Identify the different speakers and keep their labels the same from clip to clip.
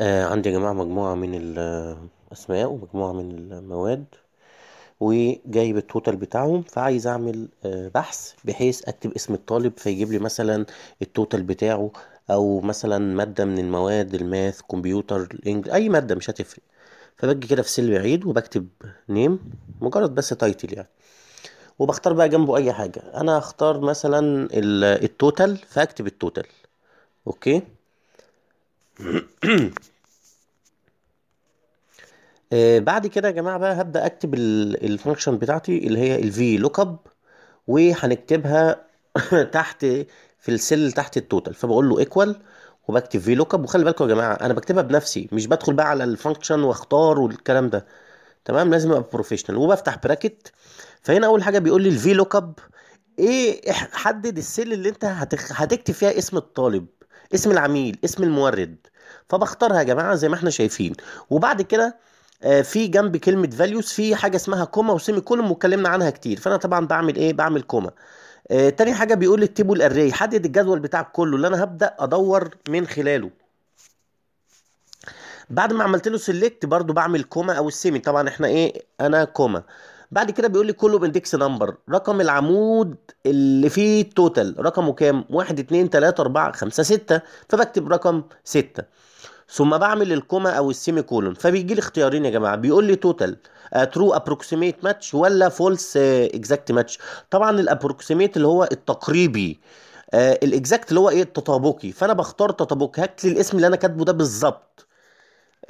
Speaker 1: آه، عندي يا جماعة مجموعة من الأسماء ومجموعة من المواد وجايب التوتال بتاعهم فعايز اعمل آه، بحث بحيث اكتب اسم الطالب فيجيب لي مثلا التوتال بتاعه او مثلا ماده من المواد الماث كمبيوتر الإنجل اي ماده مش هتفرق فباجي كده في سلم عيد وبكتب نيم مجرد بس تايتل يعني وبختار بقى جنبه اي حاجه انا هختار مثلا التوتال فاكتب التوتال اوكي آه، بعد كده يا جماعه بقى هبدا اكتب الفانكشن بتاعتي اللي هي الفي لوك اب وهنكتبها تحت في السيل تحت التوتال فبقول له ايكوال وبكتب في لوك اب وخلي بالكم يا جماعه انا بكتبها بنفسي مش بدخل بقى على الفانكشن واختار والكلام ده تمام لازم ابقى بروفيشنال وبفتح براكت فهنا اول حاجه بيقول لي الفي لوك اب ايه حدد السيل اللي انت هتكتب فيها اسم الطالب اسم العميل اسم المورد فبختارها يا جماعه زي ما احنا شايفين وبعد كده آه، في جنب كلمه فاليوز في حاجه اسمها كوما وسيمي كولوم واتكلمنا عنها كتير فانا طبعا بعمل ايه بعمل كوما آه، تاني حاجه بيقول لي التيبل اري حدد الجدول بتاعك كله اللي انا هبدا ادور من خلاله بعد ما عملت له سيلكت برده بعمل كوما او السيمي طبعا احنا ايه انا كوما بعد كده بيقول لي كله باندكس نمبر رقم العمود اللي فيه التوتال رقمه كام 1 2 3 4 5 6 فبكتب رقم 6 ثم بعمل الكوما او السيمي كولون فبيجي لي اختيارين يا جماعه بيقول لي توتال ترو ابروكسيميت ماتش ولا فولس اكزاكت ماتش طبعا الابروكسيميت اللي هو التقريبي آه الاكزاكت اللي هو ايه التطابقي فانا بختار تطابقي هات لي الاسم اللي انا كاتبه ده بالظبط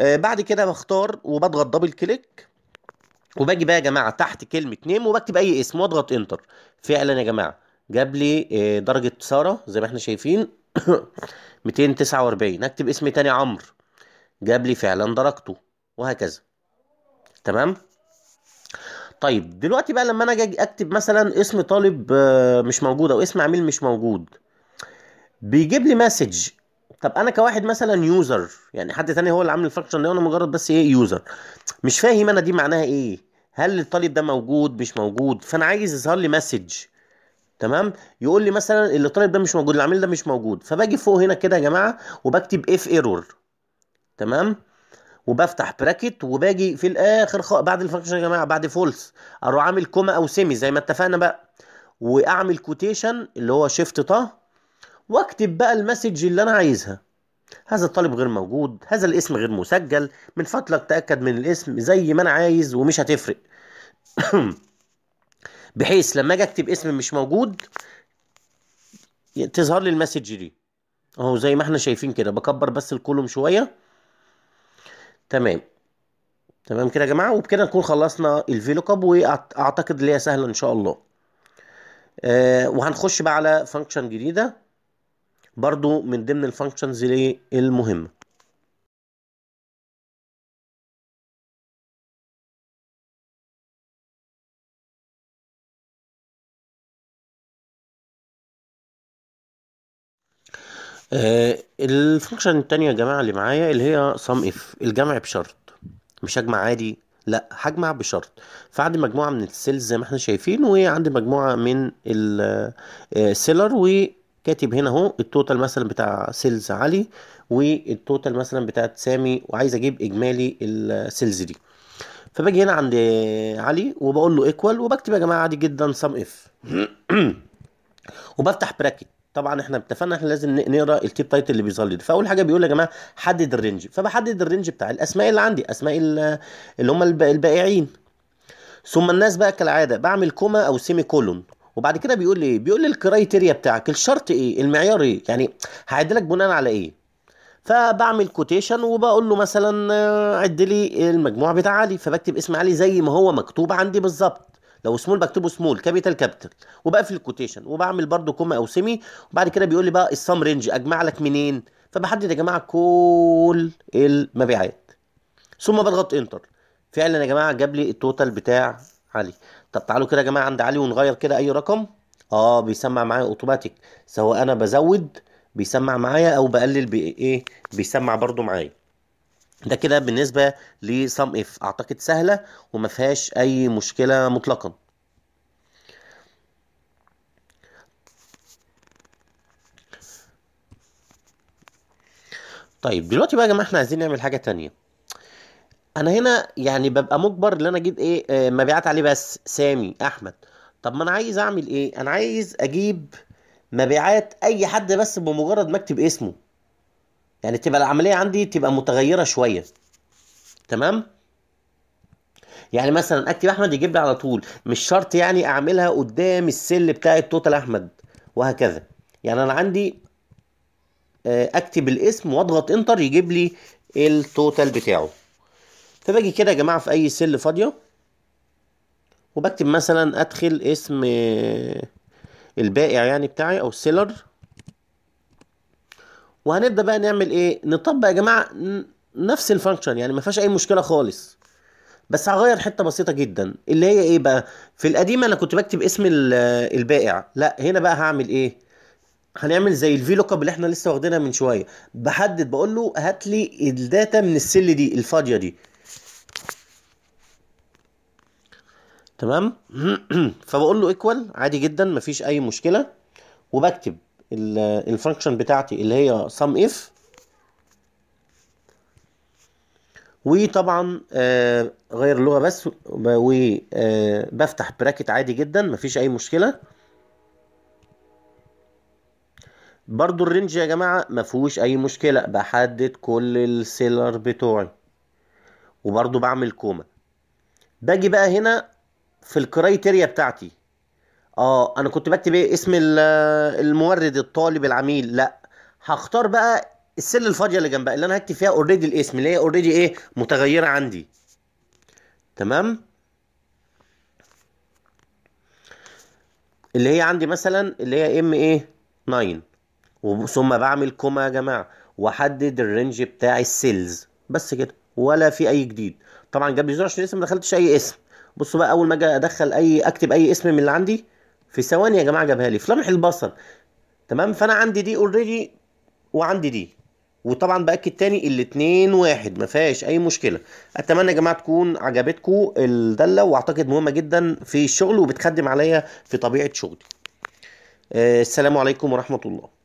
Speaker 1: آه بعد كده بختار وبضغط دبل كليك وباجي بقى يا جماعه تحت كلمه نيم وبكتب اي اسم واضغط انتر فعلا يا جماعه جاب لي آه، درجه ساره زي ما احنا شايفين 249 اكتب اسمي تاني عمرو جاب لي فعلا درجته وهكذا تمام طيب دلوقتي بقى لما انا اجي اكتب مثلا اسم طالب آه، مش موجود او اسم عميل مش موجود بيجيب لي مسج طب انا كواحد مثلا يوزر يعني حد تاني هو اللي عامل الفانكشن ده وانا مجرد بس ايه يوزر مش فاهم انا دي معناها ايه هل الطالب ده موجود مش موجود فانا عايز يظهر لي مسج تمام يقول لي مثلا اللي الطالب ده مش موجود العميل ده مش موجود فباجي فوق هنا كده يا جماعه وبكتب اف ايرور تمام وبفتح براكت وباجي في الاخر خ... بعد الفانكشن يا جماعه بعد فولس اروح عامل كوما او سيمي زي ما اتفقنا بقى واعمل كوتيشن اللي هو شيفت طه واكتب بقى المسج اللي انا عايزها هذا الطالب غير موجود هذا الاسم غير مسجل من فضلك تاكد من الاسم زي ما انا عايز ومش هتفرق بحيث لما اجي اكتب اسم مش موجود تظهر لي المسج دي اهو زي ما احنا شايفين كده بكبر بس الكولوم شويه تمام تمام كده يا جماعه وبكده نكون خلصنا الفيلوكاب واعتقد اللي هي سهله ان شاء الله آه وهنخش بقى على فانكشن جديده برضو من ضمن الفانكشنز المهمه آه، الفانكشن التانية يا جماعة اللي معايا اللي هي سم اف الجمع بشرط مش هجمع عادي لا هجمع بشرط فعندي مجموعة من السيلز زي ما احنا شايفين وعندي مجموعة من السيلر آه، وكاتب هنا اهو التوتال مثلا بتاع سيلز علي والتوتال مثلا بتاعت سامي وعايز اجيب اجمالي السيلز آه، دي فباجي هنا عند علي وبقول له ايكوال وبكتب يا جماعه عادي جدا سم اف وبفتح براكت طبعا احنا اتفقنا احنا لازم نقرا الكيب تايتل اللي بيظهر لي فاول حاجه بيقول يا جماعه حدد الرينج فبحدد الرينج بتاع الاسماء اللي عندي اسماء اللي هم البائعين ثم الناس بقى كالعاده بعمل كوما او سيمي كولون وبعد كده بيقول لي ايه بيقول لي الكرايتيريا بتاعك الشرط ايه المعيار ايه يعني هعد لك بناء على ايه فبعمل كوتيشن وبقول له مثلا عد لي المجموع بتاع علي فبكتب اسم علي زي ما هو مكتوب عندي بالظبط لو سمول بكتبه سمول كابيتال كابيتال وبقفل الكوتيشن وبعمل برده كوما او سيمي وبعد كده بيقول لي بقى السام رينج اجمع لك منين فبحدد يا جماعه كل المبيعات ثم بضغط انتر فعلا يا جماعه جاب لي التوتال بتاع علي طب تعالوا كده يا جماعه عند علي ونغير كده اي رقم اه بيسمع معايا اوتوماتيك سواء انا بزود بيسمع معايا او بقلل بايه بيسمع برده معايا ده كده بالنسبه لسام اف اعتقد سهله وما فيهاش اي مشكله مطلقا طيب دلوقتي بقى يا جماعه احنا عايزين نعمل حاجه تانية انا هنا يعني ببقى مجبر ان انا اجيب ايه آه، مبيعات عليه بس سامي احمد طب ما انا عايز اعمل ايه انا عايز اجيب مبيعات اي حد بس بمجرد ما اكتب اسمه يعني تبقى العملية عندي تبقى متغيرة شوية تمام يعني مثلا اكتب احمد يجيب لي على طول مش شرط يعني اعملها قدام السل بتاع التوتال احمد وهكذا يعني انا عندي آه، اكتب الاسم واضغط انتر يجيب لي التوتال بتاعه فباجي كده يا جماعه في اي سل فاضيه وبكتب مثلا ادخل اسم آه، البائع يعني بتاعي او السيلر وهنبدا بقى نعمل ايه نطبق يا جماعه نفس الفانكشن يعني ما فيهاش اي مشكله خالص بس هغير حته بسيطه جدا اللي هي ايه بقى في القديمه انا كنت بكتب اسم البائع لا هنا بقى هعمل ايه هنعمل زي الفي لوك اب اللي احنا لسه واخدينها من شويه بحدد بقول له هات لي الداتا من السل دي الفاضيه دي تمام فبقول له ايكوال عادي جدا مفيش اي مشكله وبكتب الفانكشن بتاعتي اللي هي سم اف وطبعا آه، غير اللغه بس وبفتح آه، براكت عادي جدا مفيش اي مشكله برضو الرينج يا جماعه مفهوش اي مشكله بحدد كل السيلر بتوعي وبرضو بعمل كوما باجي بقى هنا في الكرايتيريا بتاعتي اه انا كنت بكتب ايه اسم المورد الطالب العميل لا هختار بقى السله الفاضيه اللي جنبها اللي انا هكتب فيها اوريدي الاسم اللي هي اوريدي ايه متغيره عندي تمام اللي هي عندي مثلا اللي هي ام ايه 9 ثم بعمل كوما يا جماعه واحدد الرينج بتاع السيلز بس كده ولا في اي جديد طبعا جاب لي زيرو عشان لسه ما دخلتش اي اسم بصوا بقى اول ما اجي ادخل اي اكتب اي اسم من اللي عندي في ثواني يا جماعه جابها لي في لمح البصر تمام فانا عندي دي اوريدي وعندي دي وطبعا باكد تاني الاتنين واحد ما فيهاش اي مشكله اتمنى يا جماعه تكون عجبتكم الداله واعتقد مهمه جدا في الشغل وبتخدم عليا في طبيعه شغلي آه، السلام عليكم ورحمه الله